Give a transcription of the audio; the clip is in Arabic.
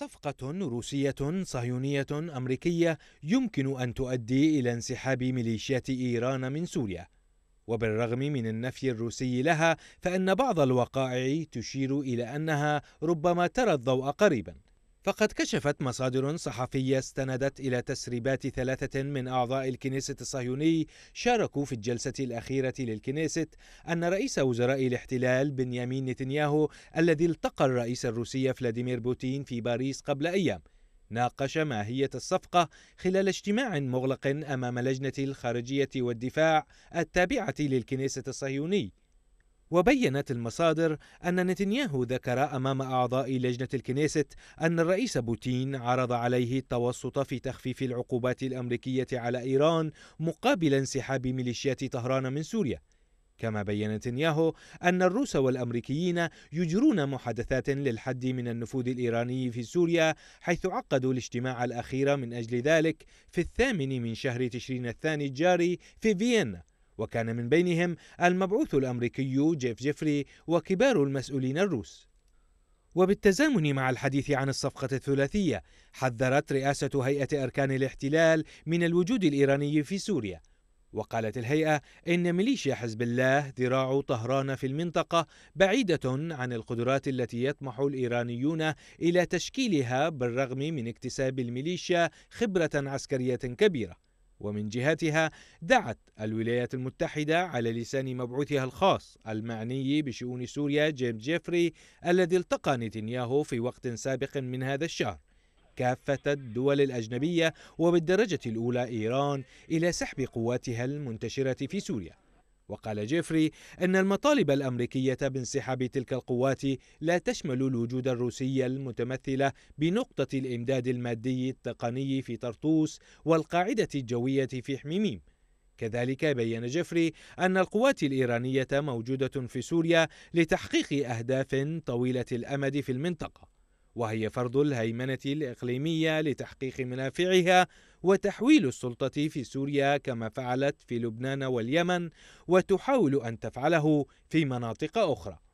صفقة روسية صهيونية أمريكية يمكن أن تؤدي إلى انسحاب ميليشيات إيران من سوريا وبالرغم من النفي الروسي لها فإن بعض الوقائع تشير إلى أنها ربما ترى الضوء قريباً فقد كشفت مصادر صحفية استندت إلى تسريبات ثلاثة من أعضاء الكنيسة الصهيوني شاركوا في الجلسة الأخيرة للكنيسة أن رئيس وزراء الاحتلال بنيامين نتنياهو الذي التقى الرئيس الروسي فلاديمير بوتين في باريس قبل أيام ناقش ماهية الصفقة خلال اجتماع مغلق أمام لجنة الخارجية والدفاع التابعة للكنيسة الصهيوني وبينت المصادر أن نتنياهو ذكر أمام أعضاء لجنة الكنيست أن الرئيس بوتين عرض عليه التوسط في تخفيف العقوبات الأمريكية على إيران مقابل انسحاب ميليشيات طهران من سوريا كما بين نتنياهو أن الروس والأمريكيين يجرون محادثات للحد من النفوذ الإيراني في سوريا حيث عقدوا الاجتماع الأخير من أجل ذلك في الثامن من شهر تشرين الثاني الجاري في فيينا وكان من بينهم المبعوث الأمريكي جيف جيفري وكبار المسؤولين الروس وبالتزامن مع الحديث عن الصفقة الثلاثية حذرت رئاسة هيئة أركان الاحتلال من الوجود الإيراني في سوريا وقالت الهيئة إن ميليشيا حزب الله ذراع طهران في المنطقة بعيدة عن القدرات التي يطمح الإيرانيون إلى تشكيلها بالرغم من اكتساب الميليشيا خبرة عسكرية كبيرة ومن جهتها دعت الولايات المتحدة على لسان مبعوثها الخاص المعني بشؤون سوريا جيم جيفري الذي التقى نتنياهو في وقت سابق من هذا الشهر كافة الدول الأجنبية وبالدرجة الأولى إيران إلى سحب قواتها المنتشرة في سوريا وقال جيفري أن المطالب الأمريكية بانسحاب تلك القوات لا تشمل الوجود الروسي المتمثلة بنقطة الإمداد المادي التقني في طرطوس والقاعدة الجوية في حميميم كذلك بين جيفري أن القوات الإيرانية موجودة في سوريا لتحقيق أهداف طويلة الأمد في المنطقة وهي فرض الهيمنة الإقليمية لتحقيق منافعها وتحويل السلطة في سوريا كما فعلت في لبنان واليمن وتحاول أن تفعله في مناطق أخرى